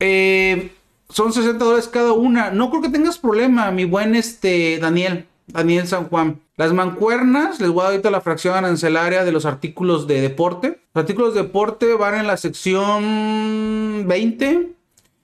Eh, son 60 dólares cada una. No creo que tengas problema, mi buen este Daniel. Daniel San Juan. Las mancuernas, les voy a dar ahorita la fracción arancelaria de los artículos de deporte. Los artículos de deporte van en la sección 20,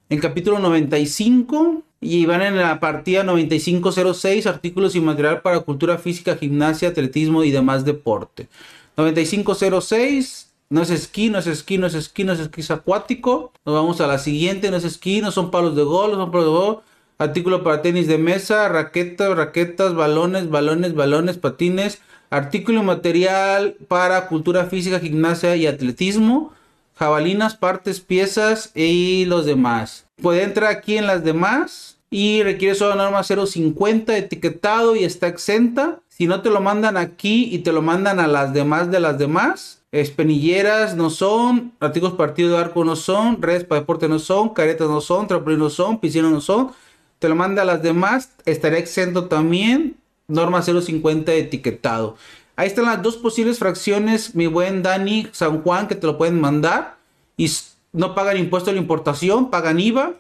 en capítulo 95, y van en la partida 9506, artículos y material para cultura física, gimnasia, atletismo y demás deporte. 9506, no es esquí, no es esquí, no es esquí, no es esquí acuático. Nos vamos a la siguiente, no es esquí, no son palos de gol, no son palos de gol. Artículo para tenis de mesa, raquetas, raquetas, balones, balones, balones, patines. Artículo material para cultura física, gimnasia y atletismo. Jabalinas, partes, piezas y e los demás. Puede entrar aquí en las demás y requiere solo norma 050 etiquetado y está exenta. Si no te lo mandan aquí y te lo mandan a las demás de las demás, Espenilleras no son, artículos partidos de arco no son, redes para deporte no son, caretas no son, trampolines no son, piscinas no son. Te lo manda a las demás, estaré exento también. Norma 050 etiquetado. Ahí están las dos posibles fracciones, mi buen Dani San Juan, que te lo pueden mandar. Y no pagan impuesto a la importación, pagan IVA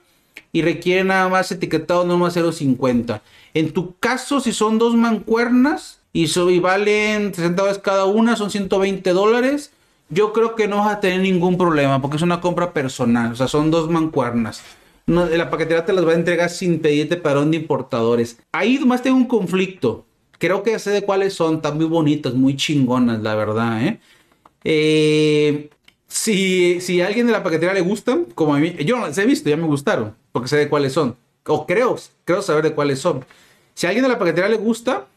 y requiere nada más etiquetado norma 050. En tu caso, si son dos mancuernas y, valen 60 dólares cada una, son 120 dólares. Yo creo que no vas a tener ningún problema porque es una compra personal, o sea, son dos mancuernas. la paquetería te las va a entregar sin pedirte parón de importadores. Ahí nomás tengo un conflicto. Creo que ya sé de cuáles son, están muy bonitas, muy chingonas, la verdad, ¿eh? eh si, a alguien de la paquetería le gustan, como a mí, yo no las he visto, ya me gustaron, porque sé de cuáles son. O creo, creo saber de cuáles son. Si a alguien de la paquetería le gusta,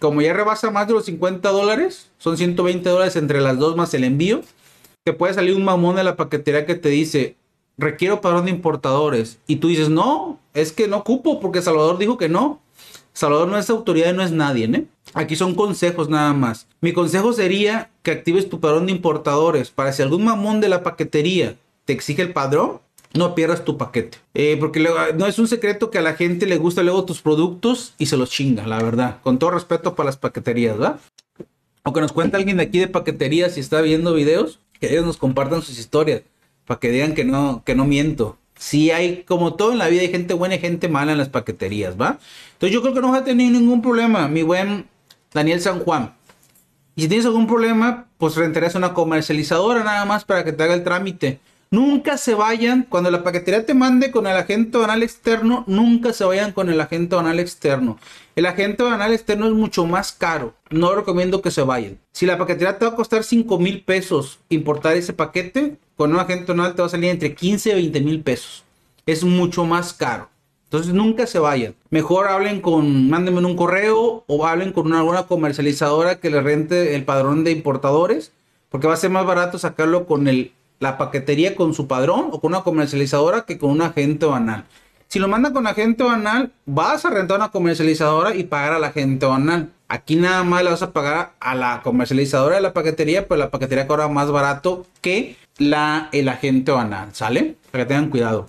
como ya rebasa más de los 50 dólares, son 120 dólares entre las dos más el envío, te puede salir un mamón de la paquetería que te dice, requiero padrón de importadores. Y tú dices, no, es que no cupo porque Salvador dijo que no. Salvador no es autoridad y no es nadie, ¿eh? Aquí son consejos nada más. Mi consejo sería que actives tu padrón de importadores para si algún mamón de la paquetería te exige el padrón, no pierdas tu paquete. Eh, porque no es un secreto que a la gente le gusta luego tus productos y se los chinga, la verdad. Con todo respeto para las paqueterías, ¿va? O que nos cuente alguien de aquí de paquetería si está viendo videos, que ellos nos compartan sus historias para que digan que no, que no miento. Si hay, como todo en la vida, hay gente buena y gente mala en las paqueterías, ¿va? Entonces yo creo que no vas a tener ningún problema, mi buen Daniel San Juan. Y si tienes algún problema, pues rentarás una comercializadora nada más para que te haga el trámite. Nunca se vayan, cuando la paquetería te mande con el agente banal externo, nunca se vayan con el agente banal externo. El agente banal externo es mucho más caro, no recomiendo que se vayan. Si la paquetería te va a costar 5 mil pesos importar ese paquete, con un agente banal te va a salir entre 15 y 20 mil pesos. Es mucho más caro. Entonces nunca se vayan. Mejor hablen con, mándenme un correo o hablen con una, alguna comercializadora que le rente el padrón de importadores, porque va a ser más barato sacarlo con la paquetería con su padrón o con una comercializadora que con un agente banal. Si lo mandan con agente banal, vas a rentar una comercializadora y pagar a la agente banal. Aquí nada más le vas a pagar a la comercializadora de la paquetería, pero la paquetería cobra más barato que la, el agente banal, ¿sale? Para que tengan cuidado.